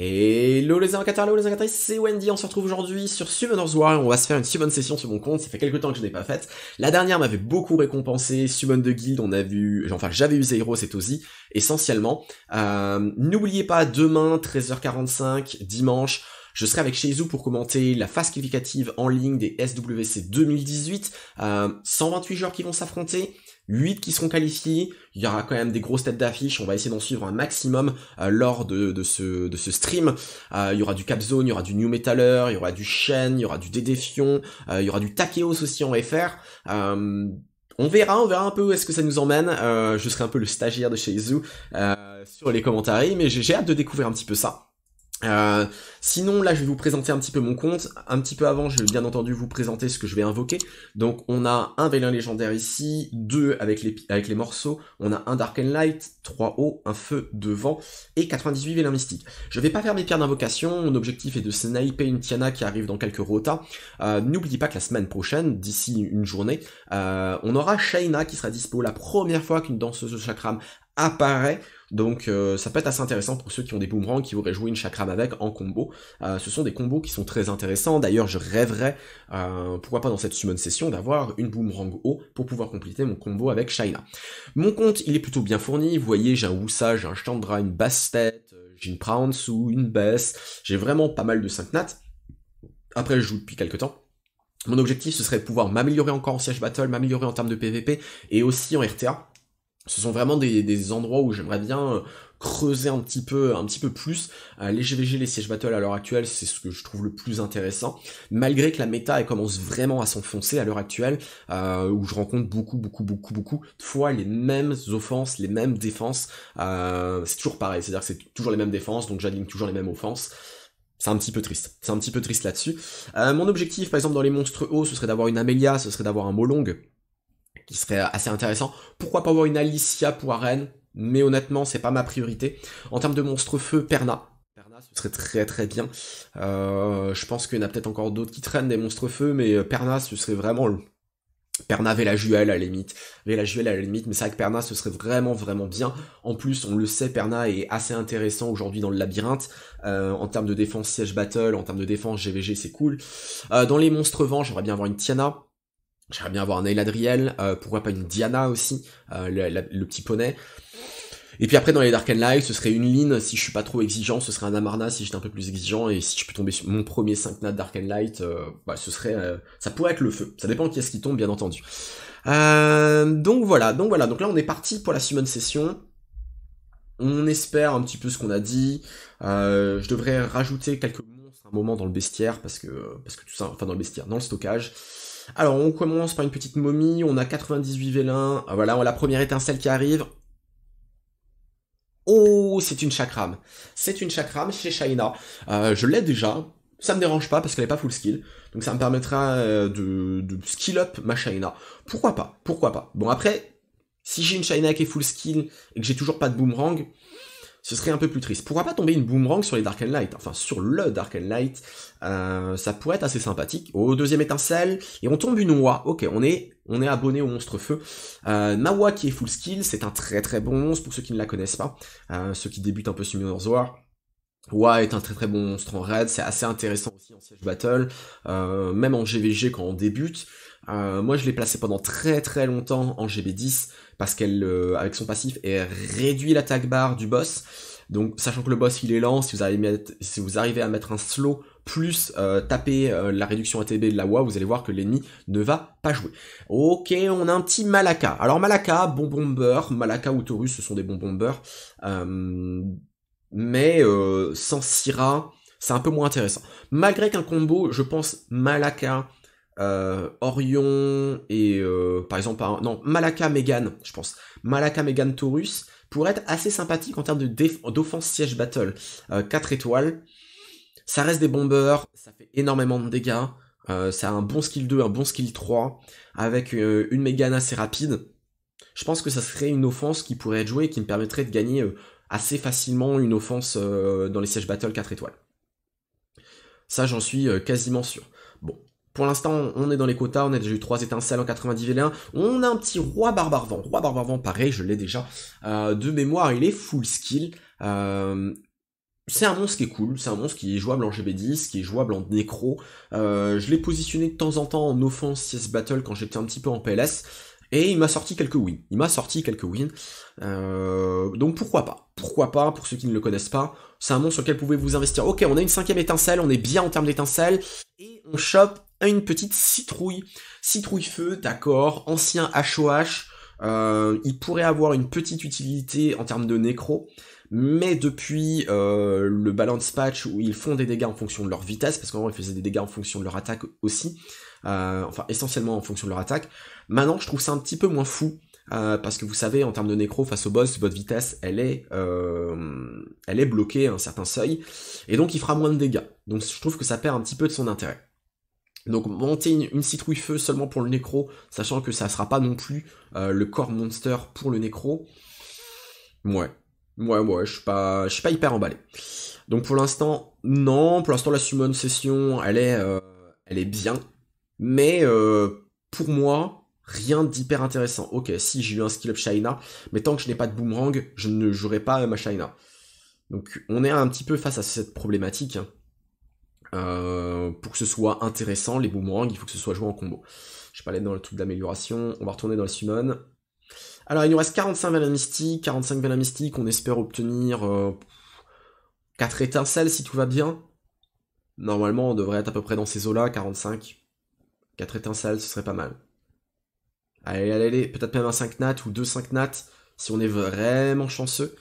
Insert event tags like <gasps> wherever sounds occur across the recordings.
Hello les invocateurs, hello les invocatrices, c'est Wendy, on se retrouve aujourd'hui sur Summoner's War on va se faire une summon session sur mon compte, ça fait quelques temps que je n'ai pas faite. La dernière m'avait beaucoup récompensé, summon de guild, on a vu, enfin j'avais eu Zero c'est aussi essentiellement. Euh, n'oubliez pas, demain, 13h45, dimanche, je serai avec Cheizu pour commenter la phase qualificative en ligne des SWC 2018. 128 joueurs qui vont s'affronter. 8 qui seront qualifiés, il y aura quand même des grosses têtes d'affiche, on va essayer d'en suivre un maximum euh, lors de, ce, stream. Euh, il y aura du Capzone, il y aura du New Metaler, il y aura du Shen, il y aura du Dédéfion, euh, il y aura du Takeos aussi en FR. on verra, on verra un peu où est-ce que ça nous emmène. je serai un peu le stagiaire de chez sur les commentaires, mais j'ai hâte de découvrir un petit peu ça. Euh, sinon, là, je vais vous présenter un petit peu mon compte. Un petit peu avant, je vais bien entendu vous présenter ce que je vais invoquer. Donc, on a un vélin légendaire ici, deux avec les, avec les morceaux, on a un Dark and Light, trois hauts, un feu, deux vents, et 98 vélins mystiques. Je vais pas faire mes pierres d'invocation, mon objectif est de sniper une Tiana qui arrive dans quelques rotas. Euh, N'oubliez pas que la semaine prochaine, d'ici une journée, euh, on aura Shaina qui sera dispo la première fois qu'une danseuse de chakram apparaît. Donc euh, ça peut être assez intéressant pour ceux qui ont des boomerangs, qui voudraient jouer une chakram avec en combo. Euh, ce sont des combos qui sont très intéressants. D'ailleurs, je rêverais, euh, pourquoi pas dans cette summon session, d'avoir une boomerang haut pour pouvoir compléter mon combo avec Shaina. Mon compte, il est plutôt bien fourni. Vous voyez, j'ai un Wusa, j'ai un Chandra, une Bastet, j'ai une ou une Bess. J'ai vraiment pas mal de 5 nat. Après, je joue depuis quelques temps. Mon objectif, ce serait de pouvoir m'améliorer encore en siège battle, m'améliorer en termes de PVP et aussi en RTA ce sont vraiment des, des endroits où j'aimerais bien euh, creuser un petit peu, un petit peu plus. Euh, les GVG, les sièges battle à l'heure actuelle, c'est ce que je trouve le plus intéressant. Malgré que la méta elle commence vraiment à s'enfoncer à l'heure actuelle, euh, où je rencontre beaucoup, beaucoup, beaucoup, beaucoup de fois les mêmes offenses, les mêmes défenses. c'est toujours pareil, c'est-à-dire que c'est toujours les mêmes défenses, donc j'aligne toujours les mêmes offenses. C'est un petit peu triste. C'est un petit peu triste là-dessus. mon objectif, par exemple, dans les monstres hauts, ce serait d'avoir une Amelia, ce serait d'avoir un Molong qui serait assez intéressant. Pourquoi pas avoir une Alicia pour arène mais honnêtement, c'est pas ma priorité. En termes de monstre feu, Perna. Perna, ce serait très très bien. Euh, je pense qu'il y en a peut-être encore d'autres qui traînent des monstres feu, mais euh, Perna, ce serait vraiment le... Perna juelle à la limite. juelle à la limite, mais c'est vrai que Perna ce serait vraiment vraiment bien. En plus, on le sait, Perna est assez intéressant aujourd'hui dans le labyrinthe. Euh, en termes de défense siège battle, en termes de défense GVG, c'est cool. dans les monstres vents, j'aimerais bien avoir une Tiana. J'aimerais bien avoir un El euh, pourquoi pas une Diana aussi, euh, le, petit poney. Et puis après dans les Dark and Light, ce serait une ligne si je suis pas trop exigeant, ce serait un Amarna si j'étais un peu plus exigeant, et si je peux tomber sur mon premier 5 nades Dark and Light, euh, bah, ce serait, ça pourrait être le feu. Ça dépend qui est-ce qui tombe bien entendu. donc voilà, donc voilà, donc là on est parti pour la summon session. On espère un petit peu ce qu'on a dit. je devrais rajouter quelques monstres un moment dans le bestiaire parce que parce que tout ça, enfin dans le bestiaire, dans le stockage. Alors on commence par une petite momie, on a 98 vélins, ah, voilà, la première étincelle qui arrive. Oh, c'est une chakram. C'est une chakram chez Shaina. Euh, je l'ai déjà, ça me dérange pas parce qu'elle est pas full skill. Donc ça me permettra euh, de, de skill up ma Shaina. Pourquoi pas Pourquoi pas Bon après, si j'ai une Shaina qui est full skill et que j'ai toujours pas de boomerang, ce serait un peu plus triste. Pourquoi pas tomber une boomerang sur les Dark and Light, enfin sur le Dark and Light, euh, ça pourrait être assez sympathique. Au deuxième étincelle, et on tombe une oie, ok, on est, on est abonné au monstre feu. Euh, Mawa qui est full skill, c'est un très très bon monstre pour ceux qui ne la connaissent pas, euh, ceux qui débutent un peu sur War. Wa est un très très bon monstre en raid, c'est assez intéressant aussi en siege battle, euh, même en GVG quand on débute. Euh, moi je l'ai placé pendant très très longtemps en GB10 parce qu'elle euh, avec son passif elle réduit l'attaque barre du boss. Donc sachant que le boss il est lent, si vous arrivez, à mettre, si vous arrivez à mettre un slow plus taper la réduction ATB de la WA, vous allez voir que l'ennemi ne va pas jouer. Ok, on a un petit Malaka. Alors Malaka, bon bomber, Malaka ou Taurus, ce sont des bons bombers. Euh, mais euh, sans Syrah, c'est un peu moins intéressant. Malgré qu'un combo, je pense Malaka, euh, Orion et euh, par exemple, non, Malaka Megan, je pense. Malaka Megan Taurus pourrait être assez sympathique en termes d'offense siège battle. 4 étoiles, ça reste des bombeurs, ça fait énormément de dégâts. ça a un bon skill 2, un bon skill 3, avec une Megan assez rapide. Je pense que ça serait une offense qui pourrait être jouée et qui me permettrait de gagner assez facilement une offense euh, dans les Siege Battle 4 étoiles. Ça, j'en suis euh, quasiment sûr. Bon, pour l'instant, on est dans les quotas, on a déjà eu 3 étincelles en 90 V1. On a un petit roi barbare Roi barbare pareil, je l'ai déjà. Euh, de mémoire, il est full skill. c'est un monstre qui est cool, c'est un monstre qui est jouable en GB10, qui est jouable en nécro. je l'ai positionné de temps en temps en offense Siege Battle quand j'étais un petit peu en PLS. Et il m'a sorti quelques wins. Il m'a sorti quelques wins. Euh, donc pourquoi pas Pourquoi pas Pour ceux qui ne le connaissent pas, c'est un monstre sur lequel vous pouvez vous investir. Ok, on a une cinquième étincelle, on est bien en termes d'étincelle. Et on chope une petite citrouille. Citrouille feu, d'accord. Ancien HOH. Euh, il pourrait avoir une petite utilité en termes de nécro. Mais depuis euh, le balance patch où ils font des dégâts en fonction de leur vitesse, parce qu'en vrai ils faisaient des dégâts en fonction de leur attaque aussi, euh, enfin essentiellement en fonction de leur attaque. Maintenant, je trouve ça un petit peu moins fou. Euh, parce que vous savez, en termes de nécro face au boss, votre vitesse, elle est, euh, elle est bloquée à un certain seuil, et donc il fera moins de dégâts. Donc je trouve que ça perd un petit peu de son intérêt. Donc monter une, citrouille feu seulement pour le nécro, sachant que ça sera pas non plus le corps monster pour le nécro. Ouais, ouais, ouais, je suis pas, je suis pas hyper emballé. Donc pour l'instant, non, pour l'instant la summon session, elle est, elle est bien. Mais euh, pour moi, rien d'hyper intéressant. Ok, si j'ai eu un skill up Shaina, mais tant que je n'ai pas de boomerang, je ne jouerai pas euh, ma Shaina. Donc on est un petit peu face à cette problématique. Hein. Euh, pour que ce soit intéressant, les boomerangs, il faut que ce soit joué en combo. Je vais pas aller dans le truc d'amélioration. On va retourner dans le summon. Alors il nous reste 45 vélins mystiques, 45 mystiques, on espère obtenir 4 étincelles si tout va bien. Normalement on devrait être à peu près dans ces eaux là, 45. 4 étincelles, ce serait pas mal. Allez, allez, allez, peut-être même un 5 nat ou 2 5 nat si on est vraiment chanceux.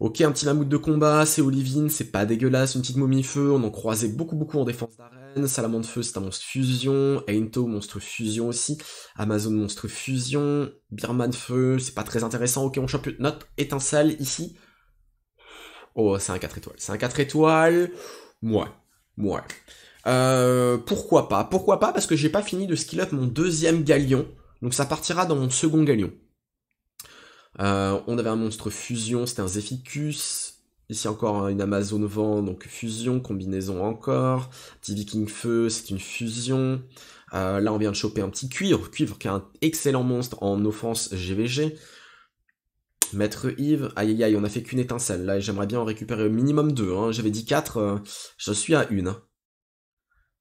Ok, un petit mammouth de combat, c'est Olivine, c'est pas dégueulasse, une petite momie feu, on en croisait beaucoup beaucoup en défense d'arène, Salamandre feu c'est un monstre fusion, Ainto monstre fusion aussi, Amazon monstre fusion, Birman feu, c'est pas très intéressant, ok on chope note étincelle ici. Oh c'est un 4 étoiles, c'est un 4 étoiles, moi, moi. Euh, pourquoi pas Pourquoi pas Parce que j'ai pas fini de skill up mon deuxième galion. Donc ça partira dans mon second galion. Euh, on avait un monstre fusion, c'était un Zephycus. Ici encore hein, une Amazon vent, donc fusion, combinaison encore. Petit viking feu, c'est une fusion. Euh, là on vient de choper un petit cuivre, cuivre qui est un excellent monstre en offense GVG. Maître Yves, aïe aïe aïe, on a fait qu'une étincelle là, j'aimerais bien en récupérer au minimum deux. Hein. J'avais dit quatre, euh, je suis à une. Hein.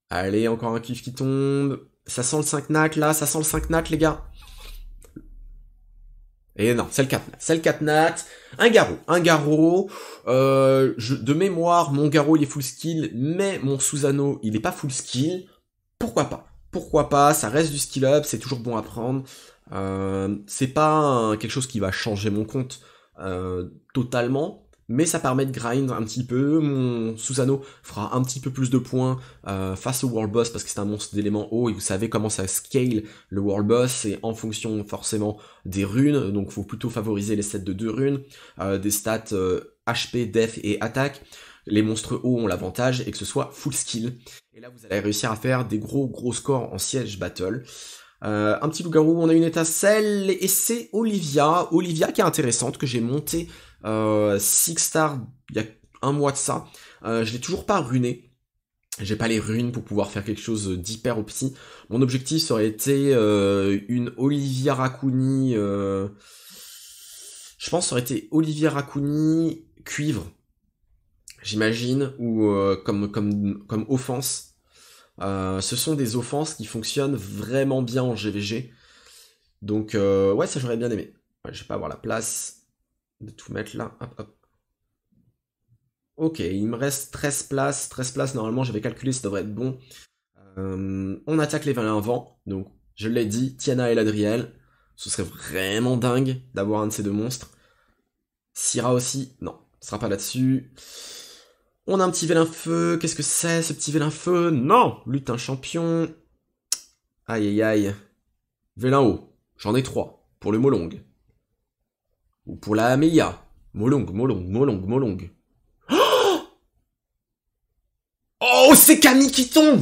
Allez, encore un kiff qui tombe. Ça sent le 5 nac là, ça sent le 5 nat les gars. Et non, c'est le 4 nat. C'est le 4 nat. Un garrot. Un garrot. Euh, de mémoire, mon garrot il est full skill, mais mon Susano il est pas full skill. Pourquoi pas Pourquoi pas Ça reste du skill up, c'est toujours bon à prendre. Euh, c'est pas quelque chose qui va changer mon compte euh, totalement, mais ça permet de grind un petit peu. Mon Susano fera un petit peu plus de points euh, face au World Boss parce que c'est un monstre d'éléments haut et vous savez comment ça scale le World Boss, c'est en fonction forcément des runes, donc faut plutôt favoriser les sets de deux runes, euh, des stats HP, euh, Def et attaque. Les monstres hauts ont l'avantage et que ce soit full skill. Et là vous allez réussir à faire des gros gros scores en siège battle. un petit loup-garou, on a une étincelle, et c'est Olivia. Olivia qui est intéressante, que j'ai montée euh, Six stars il y a un mois de ça. Euh, je l'ai toujours pas runé. J'ai pas les runes pour pouvoir faire quelque chose d'hyper opti. Mon objectif serait aurait été euh, une Olivia Raccooni. je pense ça aurait été Olivia Racuni cuivre, j'imagine, ou comme, comme, comme offense. ce sont des offenses qui fonctionnent vraiment bien en GVG. Donc, ouais, ça j'aurais bien aimé. Ouais, je vais pas avoir la place de tout mettre là. Hop, Ok, il me reste 13 places. 13 places, normalement, j'avais calculé, ça devrait être bon. Euh, on attaque les vélins Vents. Donc, je l'ai dit, Tiana et Ladriel. Ce serait vraiment dingue d'avoir un de ces deux monstres. Syrah aussi. Non, ce sera pas là-dessus. On a un petit vélin feu. Qu'est-ce que c'est, ce petit vélin feu Non Lutin champion. Aïe, aïe, aïe. Vélin haut. J'en ai trois. Pour le mot long. Ou pour la Amelia. Molong, Molong, Molong, Molong. Oh, <gasps> oh c'est Camille qui tombe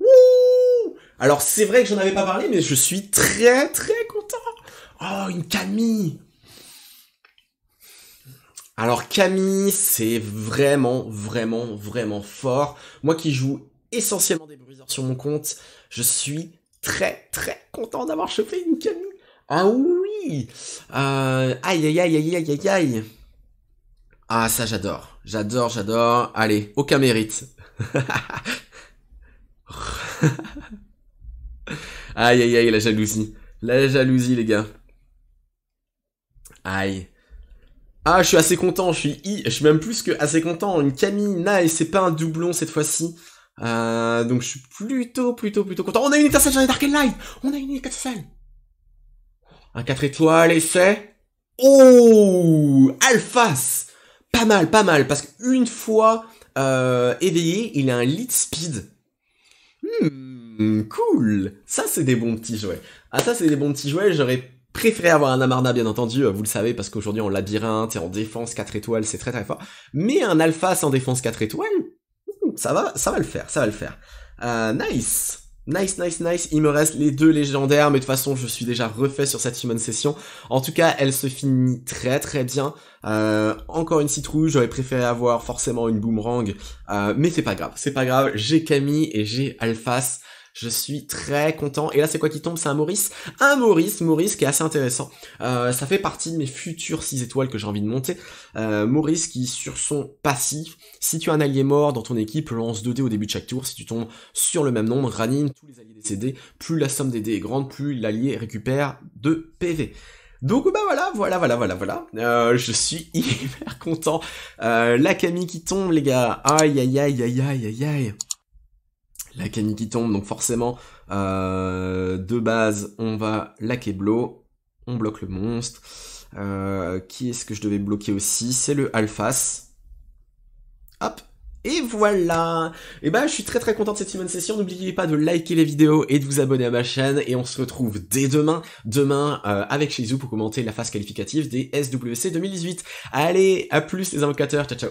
Wouh Alors c'est vrai que j'en avais pas parlé, mais je suis très très content. Oh, une Camille alors Camille, c'est vraiment, vraiment, vraiment fort. Moi qui joue essentiellement des bruiseurs sur mon compte, je suis très, très content d'avoir chopé une Camille. Ah ouh Aïe, aïe, aïe, aïe, aïe, Ah, ça, j'adore. J'adore, j'adore. Allez, aucun mérite. aïe, aïe, aïe, la jalousie. La jalousie, les gars. Aïe. Ah, je suis assez content, je suis je suis même plus que assez content. Une Camille, nice, c'est pas un doublon cette fois-ci. donc je suis plutôt, plutôt, plutôt content. On a une sur les Dark Light On a une étincelle un 4 étoiles et c'est... Oh Alphas Pas mal, pas mal, parce qu'une fois euh, éveillé, il a un lead speed. Hmm, cool Ça, c'est des bons petits jouets. Ah, ça, c'est des bons petits jouets, j'aurais préféré avoir un Amarna, bien entendu, euh, vous le savez, parce qu'aujourd'hui, en labyrinthe et en défense 4 étoiles, c'est très très fort. Mais un Alphas en défense 4 étoiles, hmm, ça va, ça va le faire, ça va le faire. Euh, nice Nice, nice, nice. Il me reste les deux légendaires, mais de toute façon, je suis déjà refait sur cette human session. En tout cas, elle se finit très très bien. Euh, encore une citrouille, j'aurais préféré avoir forcément une boomerang, euh, mais c'est pas grave, c'est pas grave. J'ai Camille et j'ai Alphas. Je suis très content. Et là, c'est quoi qui tombe C'est un Maurice. Un Maurice, Maurice qui est assez intéressant. Euh, ça fait partie de mes futures 6 étoiles que j'ai envie de monter. Euh, Maurice qui, sur son passif, si tu as un allié mort dans ton équipe, lance 2 dés au début de chaque tour. Si tu tombes sur le même nombre, ranine, tous les alliés décédés. Plus la somme des dés est grande, plus l'allié récupère 2 PV. Donc bah voilà, voilà, voilà, voilà, voilà. Euh, je suis <laughs> hyper content. la Camille qui tombe, les gars. Aïe, aïe, aïe, aïe, aïe, aïe, aïe la canne qui tombe, donc forcément, euh, de base, on va la Keblo, on bloque le monstre. Euh, qui est-ce que je devais bloquer aussi C'est le Alphas. Hop et voilà Et bah ben, je suis très très content de cette semaine Session, n'oubliez pas de liker les vidéos et de vous abonner à ma chaîne, et on se retrouve dès demain, demain euh, avec Shizu pour commenter la phase qualificative des SWC 2018. Allez, à plus les invocateurs, ciao ciao